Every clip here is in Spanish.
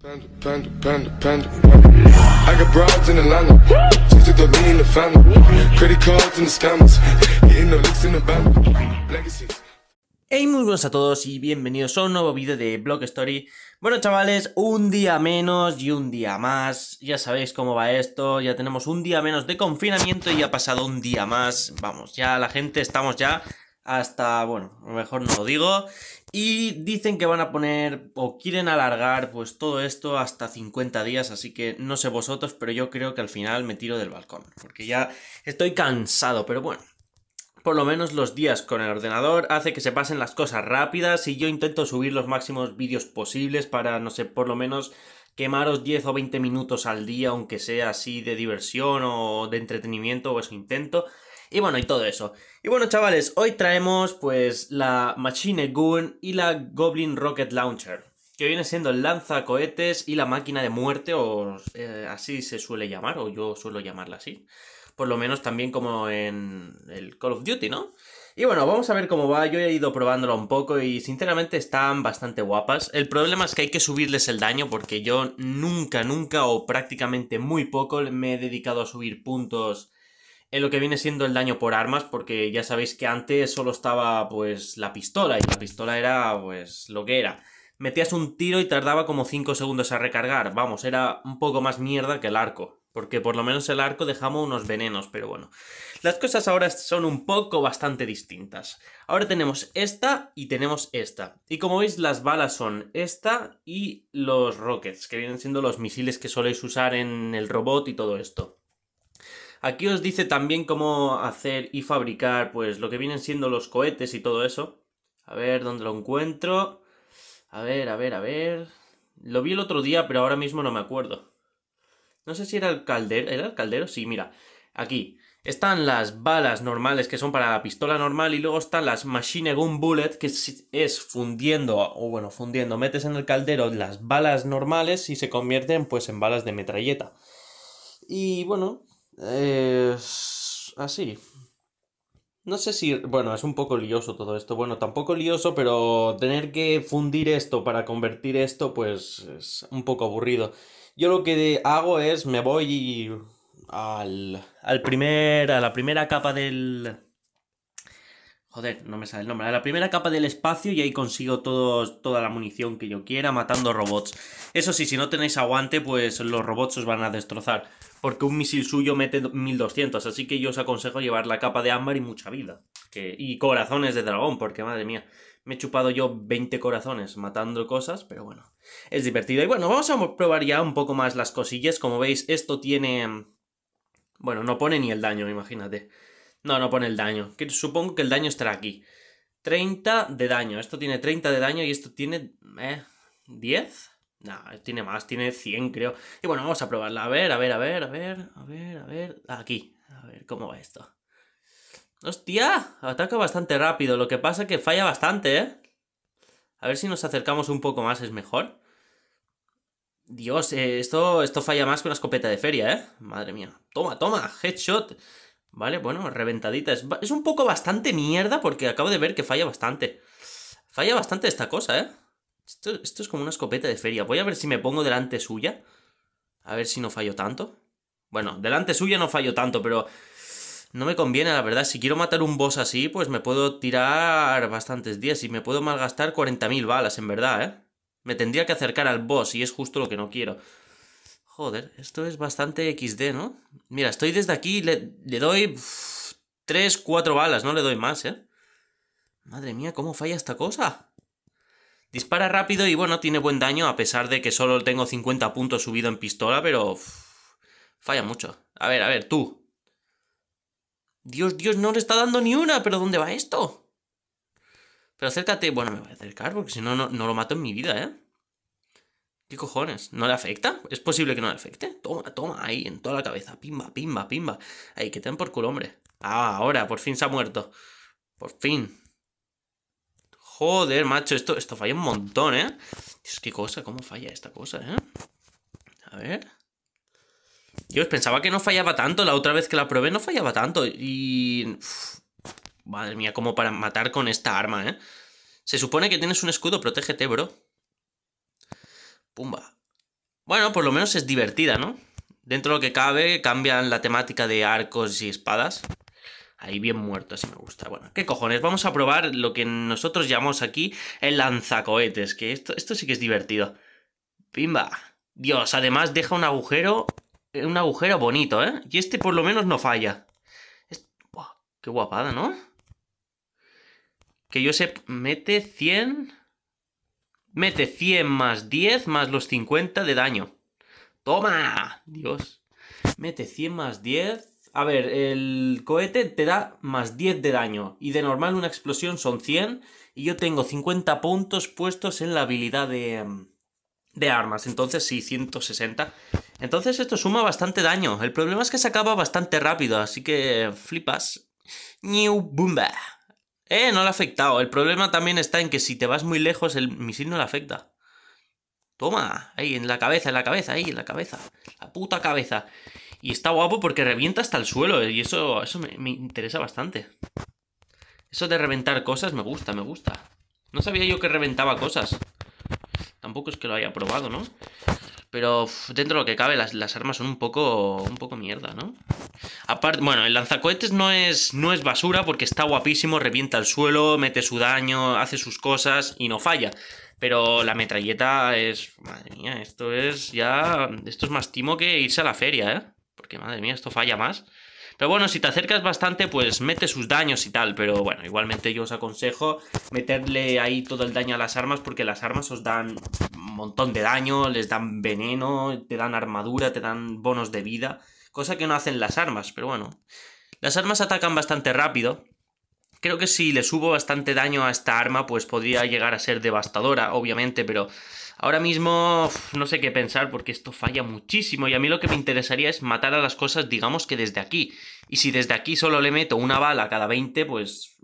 Hey, muy buenos a todos y bienvenidos a un nuevo vídeo de Blog Story. Bueno, chavales, un día menos y un día más. Ya sabéis cómo va esto, ya tenemos un día menos de confinamiento y ha pasado un día más. Vamos, ya la gente estamos ya hasta, bueno, lo mejor no lo digo. Y dicen que van a poner o quieren alargar pues todo esto hasta 50 días, así que no sé vosotros, pero yo creo que al final me tiro del balcón, porque ya estoy cansado, pero bueno. Por lo menos los días con el ordenador hace que se pasen las cosas rápidas y yo intento subir los máximos vídeos posibles para, no sé, por lo menos quemaros 10 o 20 minutos al día, aunque sea así de diversión o de entretenimiento o eso intento. Y bueno, y todo eso. Y bueno, chavales, hoy traemos pues la Machine Gun y la Goblin Rocket Launcher, que viene siendo el lanzacohetes y la máquina de muerte, o eh, así se suele llamar, o yo suelo llamarla así. Por lo menos también como en el Call of Duty, ¿no? Y bueno, vamos a ver cómo va. Yo he ido probándola un poco y sinceramente están bastante guapas. El problema es que hay que subirles el daño porque yo nunca, nunca o prácticamente muy poco me he dedicado a subir puntos en lo que viene siendo el daño por armas, porque ya sabéis que antes solo estaba pues la pistola, y la pistola era pues lo que era. Metías un tiro y tardaba como 5 segundos a recargar, vamos, era un poco más mierda que el arco, porque por lo menos el arco dejamos unos venenos, pero bueno. Las cosas ahora son un poco bastante distintas. Ahora tenemos esta y tenemos esta. Y como veis, las balas son esta y los rockets, que vienen siendo los misiles que soléis usar en el robot y todo esto. Aquí os dice también cómo hacer y fabricar, pues, lo que vienen siendo los cohetes y todo eso. A ver, ¿dónde lo encuentro? A ver, a ver, a ver... Lo vi el otro día, pero ahora mismo no me acuerdo. No sé si era el caldero. ¿Era el caldero? Sí, mira. Aquí. Están las balas normales, que son para la pistola normal, y luego están las Machine Gun Bullet, que es fundiendo, o bueno, fundiendo, metes en el caldero las balas normales y se convierten pues en balas de metralleta. Y bueno, es así. No sé si, bueno, es un poco lioso todo esto. Bueno, tampoco lioso, pero tener que fundir esto para convertir esto, pues es un poco aburrido. Yo lo que hago es me voy al, al primer, a la primera capa del, Joder, no me sale el nombre. la primera capa del espacio y ahí consigo toda la munición que yo quiera matando robots. Eso sí, si no tenéis aguante, pues los robots os van a destrozar. Porque un misil suyo mete 1200, así que yo os aconsejo llevar la capa de ámbar y mucha vida. y corazones de dragón, porque madre mía, me he chupado yo 20 corazones matando cosas, pero bueno, es divertido. Y bueno, vamos a probar ya un poco más las cosillas. Como veis, esto tiene... Bueno, no pone ni el daño, imagínate. No, no pone el daño. supongo que el daño estará aquí. 30 de daño. Esto tiene 30 de daño y esto tiene... ¿10? Eh, no, tiene más, tiene 100 creo. Y bueno, vamos a probarla. A ver, a ver, a ver, a ver, a ver, a ver. Aquí. A ver cómo va esto. ¡Hostia! Ataca bastante rápido. Lo que pasa es que falla bastante, ¿eh? A ver si nos acercamos un poco más, es mejor. Dios, eh, esto, esto falla más que una escopeta de feria, ¿eh? Madre mía. Toma, toma, headshot. ¿Vale? Bueno, reventadita. Es, es un poco bastante mierda porque acabo de ver que falla bastante. Falla bastante esta cosa, ¿eh? Esto, esto, es como una escopeta de feria. Voy a ver si me pongo delante suya. A ver si no fallo tanto. Bueno, delante suya no fallo tanto, pero no me conviene, la verdad. Si quiero matar un boss así, pues me puedo tirar bastantes días y me puedo malgastar 40.000 balas, en verdad, ¿eh? Me tendría que acercar al boss y es justo lo que no quiero. Joder, esto es bastante XD, ¿no? Mira, estoy desde aquí, le, le doy 3, 4 balas, no le doy más, ¿eh? Madre mía, ¿cómo falla esta cosa? Dispara rápido y bueno, tiene buen daño, a pesar de que solo tengo 50 puntos subido en pistola, pero... falla mucho. A ver, a ver, tú. Dios, Dios, no le está dando ni una, pero ¿dónde va esto? Pero acércate, bueno, me voy a acercar porque si no, no lo mato en mi vida, ¿eh? ¿Qué cojones? ¿No le afecta? ¿Es posible que no le afecte? Toma, toma, ahí, en toda la cabeza. Pimba, pimba, pimba. Ahí, que te por culo, hombre. Ah, ahora, por fin se ha muerto. Por fin. Joder, macho, esto, esto falla un montón, ¿eh? Dios, qué cosa, cómo falla esta cosa, ¿eh? A ver. Dios, pensaba que no fallaba tanto. La otra vez que la probé no fallaba tanto. Y... madre mía, como para matar con esta arma, ¿eh? Se supone que tienes un escudo, protégete, bro. Pumba. Bueno, por lo menos es divertida, ¿no? Dentro de lo que cabe, cambian la temática de arcos y espadas. Ahí bien muerto, así me gusta. Bueno, ¿qué cojones? Vamos a probar lo que nosotros llamamos aquí el lanzacohetes, que esto, esto sí que es divertido. Pimba. Dios, además deja un agujero, eh, un agujero bonito, ¿eh? Y este por lo menos no falla. qué guapada, ¿no? Que yo se mete 100... Mete 100 más 10 más los 50 de daño. ¡Toma! Dios. Mete 100 más 10. A ver, el cohete te da más 10 de daño. Y de normal una explosión son 100. Y yo tengo 50 puntos puestos en la habilidad de, armas. Entonces sí, 160. Entonces esto suma bastante daño. El problema es que se acaba bastante rápido. Así que flipas. New Bumba! Eh, no le ha afectado. El problema también está en que si te vas muy lejos, el misil no le afecta. Toma, ahí, en la cabeza, en la cabeza, ahí, en la cabeza. La puta cabeza. Y está guapo porque revienta hasta el suelo. Eh, y eso, eso me, me interesa bastante. Eso de reventar cosas me gusta, me gusta. No sabía yo que reventaba cosas. Tampoco es que lo haya probado, ¿no? Pero dentro de lo que cabe, las, armas son un poco, un poco mierda, ¿no? Aparte, bueno, el lanzacohetes no es, no es basura porque está guapísimo, revienta el suelo, mete su daño, hace sus cosas y no falla. Pero la metralleta es... Madre mía, esto es ya... Esto es más timo que irse a la feria, ¿eh? Porque madre mía, esto falla más. Pero bueno, si te acercas bastante, pues mete sus daños y tal. Pero bueno, igualmente yo os aconsejo meterle ahí todo el daño a las armas, porque las armas os dan un montón de daño, les dan veneno, te dan armadura, te dan bonos de vida. Cosa que no hacen las armas, pero bueno. Las armas atacan bastante rápido. Creo que si le subo bastante daño a esta arma, pues podría llegar a ser devastadora, obviamente, pero Ahora mismo no sé qué pensar porque esto falla muchísimo y a mí lo que me interesaría es matar a las cosas, digamos que desde aquí. Y si desde aquí solo le meto una bala cada 20, pues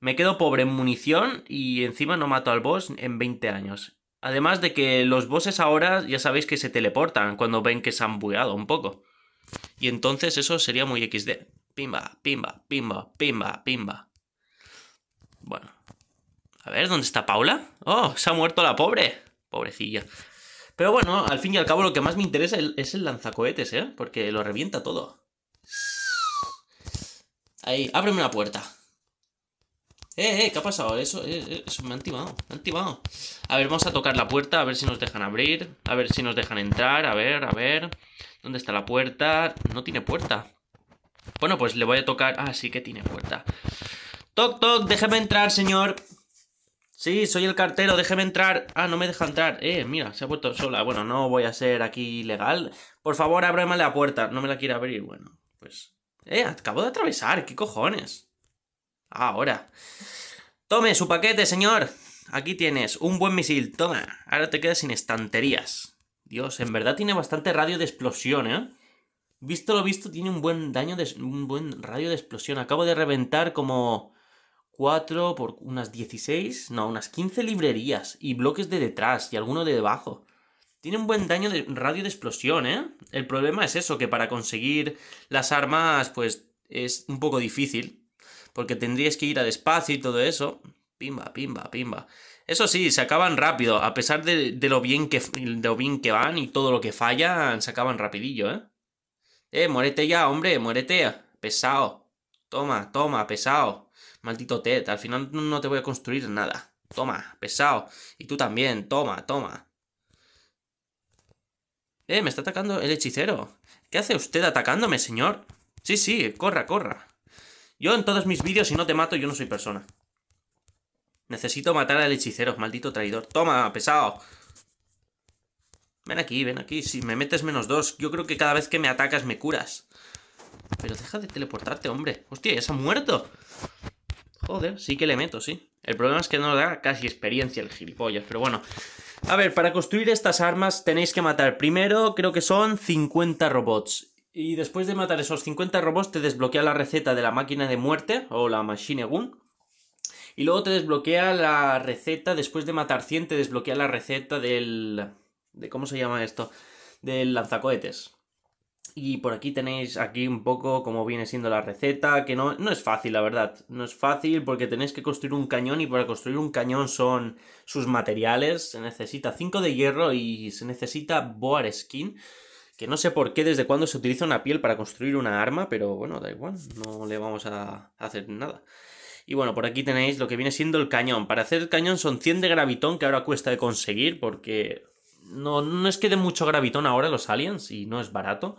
me quedo pobre en munición y encima no mato al boss en 20 años. Además de que los bosses ahora ya sabéis que se teleportan cuando ven que se han bugueado un poco. Y entonces eso sería muy XD. Pimba, pimba, pimba, pimba, pimba. Bueno. A ver, ¿dónde está Paula? ¡Oh! Se ha muerto la pobre pobrecilla. Pero bueno, al fin y al cabo lo que más me interesa es el lanzacohetes, ¿eh? Porque lo revienta todo. Ahí, ábreme una puerta. Eh, eh, ¿qué ha pasado? Eso, eh, eh, eso me ha timado, me han timado. A ver, vamos a tocar la puerta, a ver si nos dejan abrir, a ver si nos dejan entrar, a ver, a ver. ¿Dónde está la puerta? No tiene puerta. Bueno, pues le voy a tocar... Ah, sí que tiene puerta. Toc, toc, déjeme entrar, señor. Sí, soy el cartero, déjeme entrar. Ah, no me deja entrar. Eh, mira, se ha puesto sola. Bueno, no voy a ser aquí legal. Por favor, ábreme la puerta. No me la quiere abrir. Bueno, pues... Eh, acabo de atravesar. ¿Qué cojones? Ahora. Tome su paquete, señor. Aquí tienes un buen misil. Toma. Ahora te quedas sin estanterías. Dios, en verdad tiene bastante radio de explosión, ¿eh? Visto lo visto, tiene un buen daño de... un buen radio de explosión. Acabo de reventar como 4 por unas 16, no, unas 15 librerías y bloques de detrás y alguno de debajo. Tiene un buen daño de radio de explosión, ¿eh? El problema es eso, que para conseguir las armas, pues es un poco difícil, porque tendrías que ir a despacio y todo eso. Pimba, pimba, pimba. Eso sí, se acaban rápido, a pesar de, lo, bien que, de lo bien que van y todo lo que fallan, se acaban rapidillo, ¿eh? Eh, muérete ya, hombre, muérete. Pesado. Toma, toma, pesado. Maldito Ted, al final no te voy a construir nada. Toma, pesado. Y tú también, toma, toma. Eh, me está atacando el hechicero. ¿Qué hace usted atacándome, señor? Sí, sí, corra, corra. Yo en todos mis vídeos, si no te mato, yo no soy persona. Necesito matar al hechicero, maldito traidor. Toma, pesado. Ven aquí, ven aquí. Si me metes menos dos, yo creo que cada vez que me atacas me curas. Pero deja de teleportarte, hombre. Hostia, ya se ha muerto. Joder, sí que le meto, sí. El problema es que no da casi experiencia el gilipollas, pero bueno. A ver, para construir estas armas tenéis que matar primero, creo que son 50 robots. Y después de matar esos 50 robots te desbloquea la receta de la máquina de muerte, o la Machine Gun. Y luego te desbloquea la receta, después de matar 100 te desbloquea la receta del... ¿Cómo se llama esto? Del lanzacohetes. Y por aquí tenéis aquí un poco cómo viene siendo la receta, que no, no es fácil, la verdad. No es fácil porque tenéis que construir un cañón y para construir un cañón son sus materiales. Se necesita 5 de hierro y se necesita boar skin. Que no sé por qué, desde cuándo se utiliza una piel para construir una arma, pero bueno, da igual, no le vamos a hacer nada. Y bueno, por aquí tenéis lo que viene siendo el cañón. Para hacer el cañón son 100 de gravitón que ahora cuesta de conseguir porque no, no es que de mucho gravitón ahora los aliens y no es barato.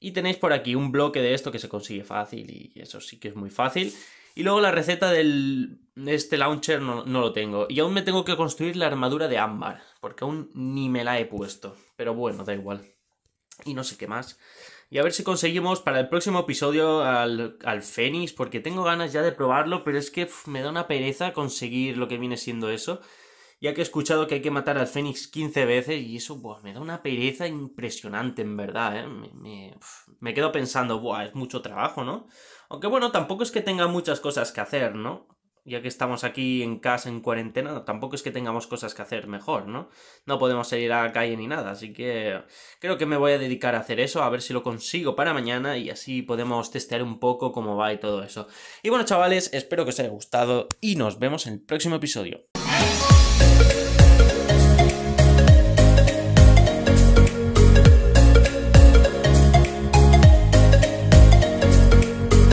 Y tenéis por aquí un bloque de esto que se consigue fácil y eso sí que es muy fácil. Y luego la receta del este launcher no, lo tengo. Y aún me tengo que construir la armadura de ámbar, porque aún ni me la he puesto. Pero bueno, da igual. Y no sé qué más. Y a ver si conseguimos para el próximo episodio al, al Fénix, porque tengo ganas ya de probarlo, pero es que me da una pereza conseguir lo que viene siendo eso ya que he escuchado que hay que matar al Fénix 15 veces y eso me da una pereza impresionante, en verdad. ¿eh? Me, quedo pensando, Buah, es mucho trabajo, ¿no? Aunque bueno, tampoco es que tenga muchas cosas que hacer, ¿no? Ya que estamos aquí en casa en cuarentena, tampoco es que tengamos cosas que hacer mejor, ¿no? No podemos salir a la calle ni nada, así que creo que me voy a dedicar a hacer eso, a ver si lo consigo para mañana y así podemos testear un poco cómo va y todo eso. Y bueno, chavales, espero que os haya gustado y nos vemos en el próximo episodio.